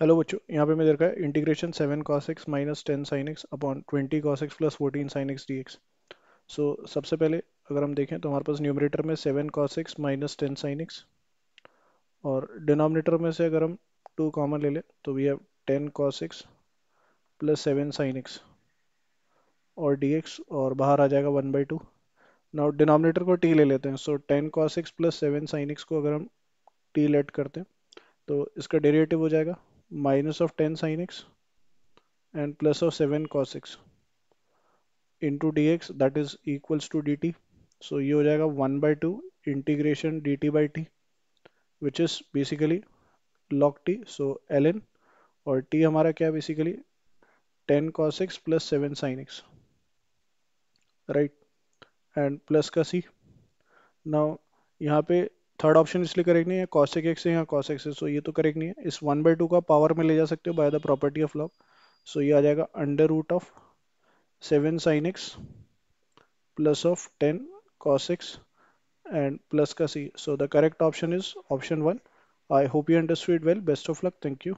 hello बच्चों यहाँ पे मैं देखा है integration seven cos x minus ten sine x upon twenty cos x plus fourteen sine x d x so सबसे पहले अगर हम देखें तो हमारे पास न्यूमरेटर में seven cos x minus ten sine x और डिनोमिनेटर में से अगर हम टू कॉमन ले लें तो we have ten cos x plus seven sine x और डी एक्स और बाहर आ जाएगा one by to now denominator को टी ले लेते हैं so ten cos x plus seven sine x को अगर हम टी लेट करते हैं तो इसका डेरिवेटिव हो जाएगा minus minus of 10 sine x and plus of into d x that is equals to d t so ये हो जाएगा one by two integration d t by t which is basically log t so l n और t हमारा क्या basically ten cos x plus seven sine x right and plus का c now यहाँ पे third option इसलिए correct नहीं है cosec x है या कॉस एक्स सो ये तो करेक्ट नहीं है इस वन बाई टू का पावर में ले जा सकते हो by the property of log so ये आ जाएगा under root of seven sine x plus of ten cos x and plus का c so the correct option is option one I hope you understood well best of luck thank you